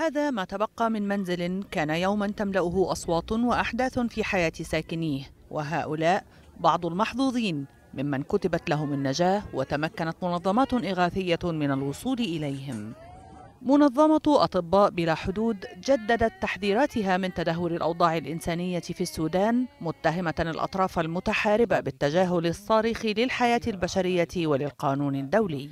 هذا ما تبقى من منزل كان يوما تملأه أصوات وأحداث في حياة ساكنيه وهؤلاء بعض المحظوظين ممن كتبت لهم النجاة وتمكنت منظمات إغاثية من الوصول إليهم منظمة أطباء بلا حدود جددت تحذيراتها من تدهور الأوضاع الإنسانية في السودان متهمة الأطراف المتحاربة بالتجاهل الصارخ للحياة البشرية وللقانون الدولي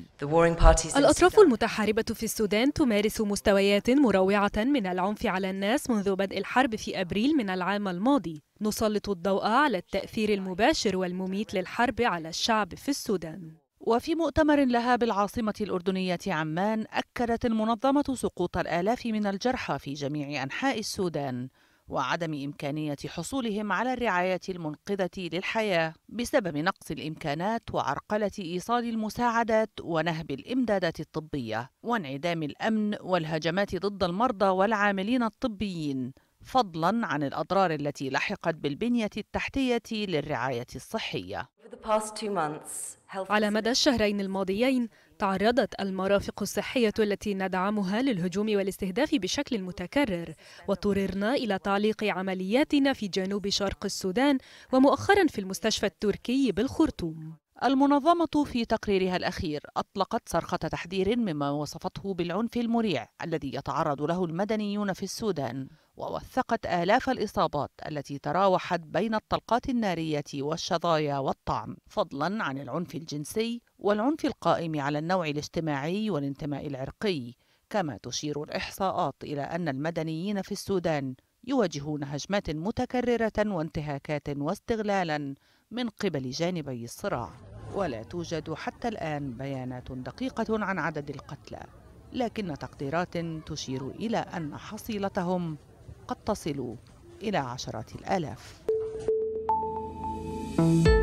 الأطراف المتحاربة في السودان تمارس مستويات مروعة من العنف على الناس منذ بدء الحرب في أبريل من العام الماضي نسلط الضوء على التأثير المباشر والمميت للحرب على الشعب في السودان وفي مؤتمر لها بالعاصمة الأردنية عمان أكدت المنظمة سقوط الآلاف من الجرحى في جميع أنحاء السودان وعدم إمكانية حصولهم على الرعاية المنقذة للحياة بسبب نقص الإمكانات وعرقلة إيصال المساعدات ونهب الإمدادات الطبية وانعدام الأمن والهجمات ضد المرضى والعاملين الطبيين فضلا عن الأضرار التي لحقت بالبنية التحتية للرعاية الصحية على مدى الشهرين الماضيين تعرضت المرافق الصحية التي ندعمها للهجوم والاستهداف بشكل متكرر واضطررنا إلى تعليق عملياتنا في جنوب شرق السودان ومؤخرا في المستشفى التركي بالخرطوم المنظمة في تقريرها الأخير أطلقت صرخة تحذير مما وصفته بالعنف المريع الذي يتعرض له المدنيون في السودان ووثقت آلاف الإصابات التي تراوحت بين الطلقات النارية والشظايا والطعن فضلا عن العنف الجنسي والعنف القائم على النوع الاجتماعي والانتماء العرقي كما تشير الإحصاءات إلى أن المدنيين في السودان يواجهون هجمات متكررة وانتهاكات واستغلالا من قبل جانبي الصراع ولا توجد حتى الآن بيانات دقيقة عن عدد القتلى لكن تقديرات تشير إلى أن حصيلتهم قد تصل إلى عشرات الآلاف